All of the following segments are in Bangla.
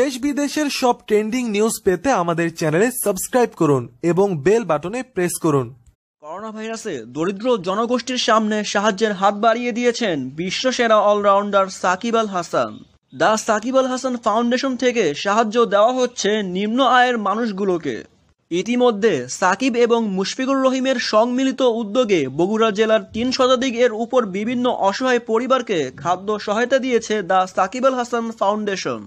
দেশ বিদেশের সব ট্রেন্ডিং নিউজ পেতে আমাদের চ্যানেলে সাবস্ক্রাইব করুন এবং বেল বাটনে প্রেস করুন করোনা ভাইরাসে দরিদ্র জনগোষ্ঠীর সামনে সাহায্যের হাত বাড়িয়ে দিয়েছেন বিশ্বসেরা allrounder Shakib Al Hasan the Shakib Al Hasan foundation থেকে সাহায্য দেওয়া হচ্ছে নিম্ন আয়ের মানুষগুলোকে ইতিমধ্যে সাকিব এবং মুশফিকুর রহিমের সম্মিলিত উদ্যোগে বগুড়া জেলার তিন শতাধিক এর উপর বিভিন্ন অসহায় পরিবারকে খাদ্য সহায়তা দিয়েছে দ্য সাকিব আল হাসান ফাউন্ডেশন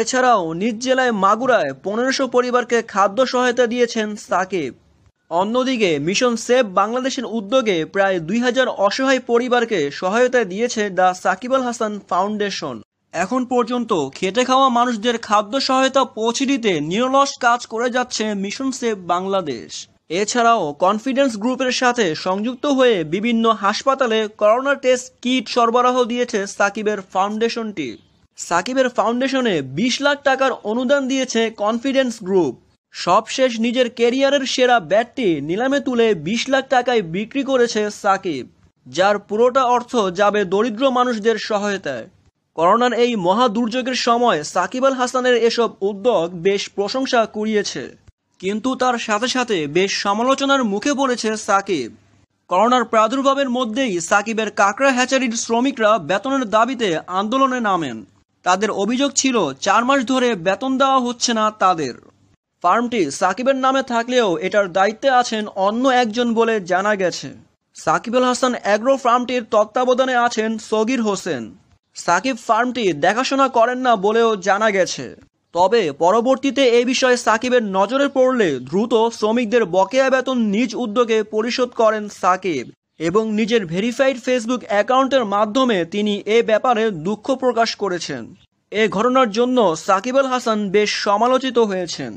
এছাড়াও নিজ জেলায় মাগুরায় পনেরোশো পরিবারকে খাদ্য সহায়তা দিয়েছেন সাকিব অন্যদিকে মিশন সেভ বাংলাদেশের উদ্যোগে প্রায় দুই হাজার অসহায় পরিবারকে সহায়তা দিয়েছে দ্য সাকিব আল হাসান ফাউন্ডেশন এখন পর্যন্ত খেটে খাওয়া মানুষদের খাদ্য সহায়তা পৌঁছে দিতে নিরলস কাজ করে যাচ্ছে মিশন সেভ বাংলাদেশ এছাড়াও কনফিডেন্স গ্রুপের সাথে সংযুক্ত হয়ে বিভিন্ন হাসপাতালে করোনা টেস্ট কিট সরবরাহ দিয়েছে সাকিবের ফাউন্ডেশনটি সাকিবের ফাউন্ডেশনে বিশ লাখ টাকার অনুদান দিয়েছে কনফিডেন্স গ্রুপ সবশেষ নিজের কেরিয়ারের সেরা ব্যাটটি নিলামে তুলে বিশ লাখ টাকায় বিক্রি করেছে সাকিব যার পুরোটা অর্থ যাবে দরিদ্র মানুষদের সহায়তায় করোনার এই মহা দুর্যোগের সময় সাকিব আল হাসানের এসব উদ্যোগ বেশ প্রশংসা কুড়িয়েছে কিন্তু তার সাথে সাথে বেশ সমালোচনার মুখে পড়েছে সাকিব করোনার প্রাদুর্ভাবের মধ্যেই সাকিবের কাকড়া হ্যাচারির শ্রমিকরা বেতনের দাবিতে আন্দোলনে নামেন তাদের অভিযোগ ছিল চার মাস ধরে বেতন দেওয়া হচ্ছে না তাদের ফার্মটি সাকিবের নামে থাকলেও এটার দায়িত্বে আছেন অন্য একজন বলে জানা গেছে সাকিবুল হাসান অ্যাগ্রো ফার্মটির তত্ত্বাবধানে আছেন সগির হোসেন সাকিব ফার্মটি দেখাশোনা করেন না বলেও জানা গেছে তবে পরবর্তীতে এ বিষয়ে সাকিবের নজরে পড়লে দ্রুত শ্রমিকদের বকেয়া বেতন নিজ উদ্যোগে পরিশোধ করেন সাকিব এবং নিজের ভেরিফাইড ফেসবুক অ্যাকাউন্টের মাধ্যমে তিনি এ ব্যাপারে দুঃখ প্রকাশ করেছেন এ ঘটনার জন্য সাকিব আল হাসান বেশ সমালোচিত হয়েছেন